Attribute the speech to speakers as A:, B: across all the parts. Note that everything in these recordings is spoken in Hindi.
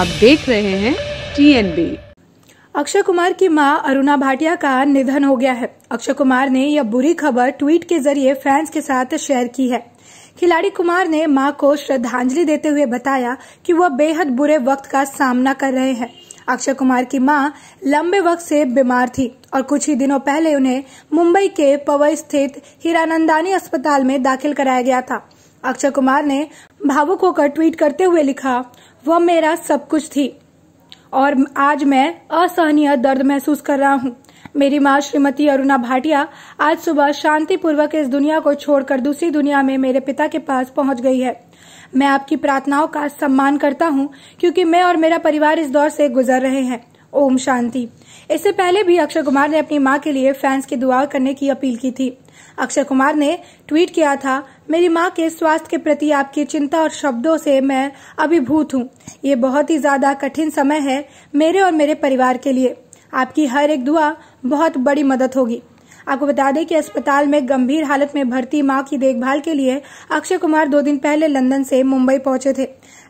A: आप देख रहे हैं टीएनबी अक्षय कुमार की मां अरुणा भाटिया का निधन हो गया है अक्षय कुमार ने यह बुरी खबर ट्वीट के जरिए फैंस के साथ शेयर की है खिलाड़ी कुमार ने मां को श्रद्धांजलि देते हुए बताया कि वह बेहद बुरे वक्त का सामना कर रहे हैं अक्षय कुमार की मां लंबे वक्त से बीमार थी और कुछ ही दिनों पहले उन्हें मुंबई के पवई स्थित हीरानंदानी अस्पताल में दाखिल कराया गया था अक्षय कुमार ने भावुक होकर ट्वीट करते हुए लिखा वह मेरा सब कुछ थी और आज मैं असहनीय दर्द महसूस कर रहा हूँ मेरी माँ श्रीमती अरुणा भाटिया आज सुबह शांतिपूर्वक इस दुनिया को छोड़कर दूसरी दुनिया में मेरे पिता के पास पहुंच गई है मैं आपकी प्रार्थनाओं का सम्मान करता हूँ क्योंकि मैं और मेरा परिवार इस दौर से गुजर रहे हैं ओम शांति इससे पहले भी अक्षय कुमार ने अपनी माँ के लिए फैंस की दुआ करने की अपील की थी अक्षय कुमार ने ट्वीट किया था मेरी माँ के स्वास्थ्य के प्रति आपकी चिंता और शब्दों से मैं अभिभूत हूँ ये बहुत ही ज्यादा कठिन समय है मेरे और मेरे परिवार के लिए आपकी हर एक दुआ बहुत बड़ी मदद होगी आपको बता दें कि अस्पताल में गंभीर हालत में भर्ती मां की देखभाल के लिए अक्षय कुमार दो दिन पहले लंदन से मुंबई पहुंचे थे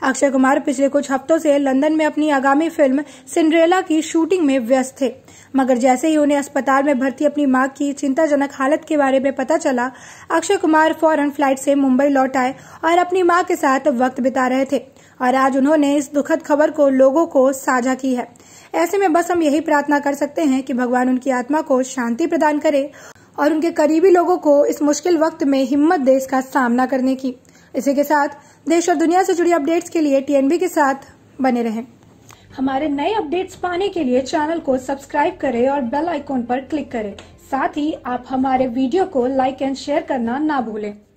A: अक्षय कुमार पिछले कुछ हफ्तों से लंदन में अपनी आगामी फिल्म सिंड्रेला की शूटिंग में व्यस्त थे मगर जैसे ही उन्हें अस्पताल में भर्ती अपनी मां की चिंताजनक हालत के बारे में पता चला अक्षय कुमार फौरन फ्लाइट से मुंबई लौट आए और अपनी मां के साथ वक्त बिता रहे थे और आज उन्होंने इस दुखद खबर को लोगों को साझा की है ऐसे में बस हम यही प्रार्थना कर सकते हैं कि भगवान उनकी आत्मा को शांति प्रदान करे और उनके करीबी लोगों को इस मुश्किल वक्त में हिम्मत देश का सामना करने की इसी के साथ देश और दुनिया से जुड़ी अपडेट्स के लिए टीएनबी के साथ बने रहें हमारे नए अपडेट्स पाने के लिए चैनल को सब्सक्राइब करें और बेल आइकॉन पर क्लिक करें साथ ही आप हमारे वीडियो को लाइक एंड शेयर करना ना भूलें